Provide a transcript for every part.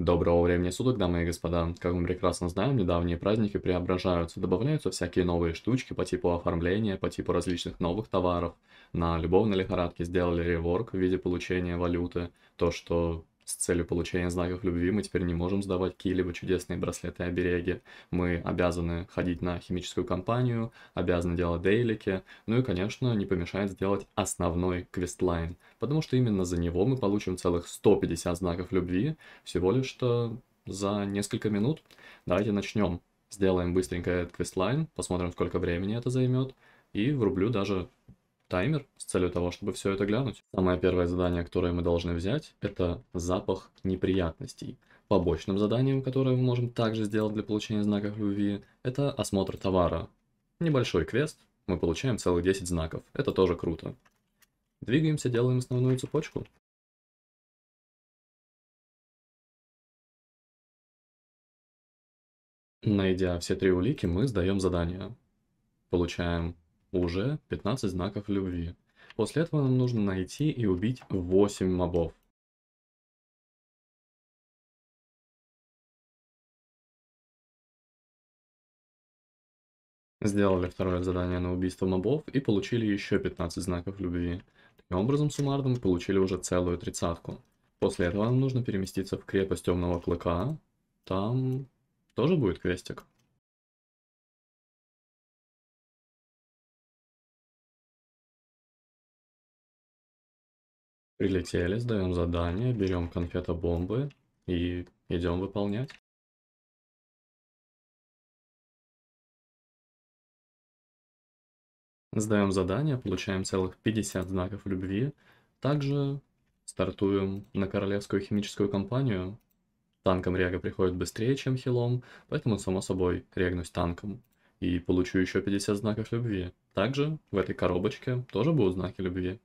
Доброго времени суток, дамы и господа. Как мы прекрасно знаем, недавние праздники преображаются, добавляются всякие новые штучки по типу оформления, по типу различных новых товаров. На любовной лихорадке сделали реворк в виде получения валюты, то, что с целью получения знаков любви мы теперь не можем сдавать какие-либо чудесные браслеты и обереги. Мы обязаны ходить на химическую кампанию обязаны делать дейлики, ну и, конечно, не помешает сделать основной квестлайн, потому что именно за него мы получим целых 150 знаков любви, всего лишь что э, за несколько минут. Давайте начнем. Сделаем быстренько этот квестлайн, посмотрим, сколько времени это займет, и врублю даже таймер с целью того, чтобы все это глянуть. Самое первое задание, которое мы должны взять, это запах неприятностей. Побочным заданием, которое мы можем также сделать для получения знаков любви, это осмотр товара. Небольшой квест, мы получаем целых 10 знаков, это тоже круто. Двигаемся, делаем основную цепочку. Найдя все три улики, мы сдаем задание. Получаем уже 15 знаков любви. После этого нам нужно найти и убить 8 мобов. Сделали второе задание на убийство мобов и получили еще 15 знаков любви. Таким образом, суммарно мы получили уже целую тридцатку. После этого нам нужно переместиться в крепость темного клыка. Там тоже будет квестик. Прилетели, сдаем задание, берем конфета-бомбы и идем выполнять. Сдаем задание, получаем целых 50 знаков любви. Также стартуем на королевскую химическую компанию. Танком рега приходит быстрее, чем хилом, поэтому, само собой, регнусь танком. И получу еще 50 знаков любви. Также в этой коробочке тоже будут знаки любви.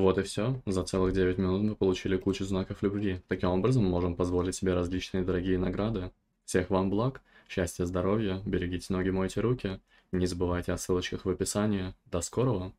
Вот и все. За целых 9 минут мы получили кучу знаков любви. Таким образом, можем позволить себе различные дорогие награды. Всех вам благ, счастья, здоровья, берегите ноги, мойте руки. Не забывайте о ссылочках в описании. До скорого!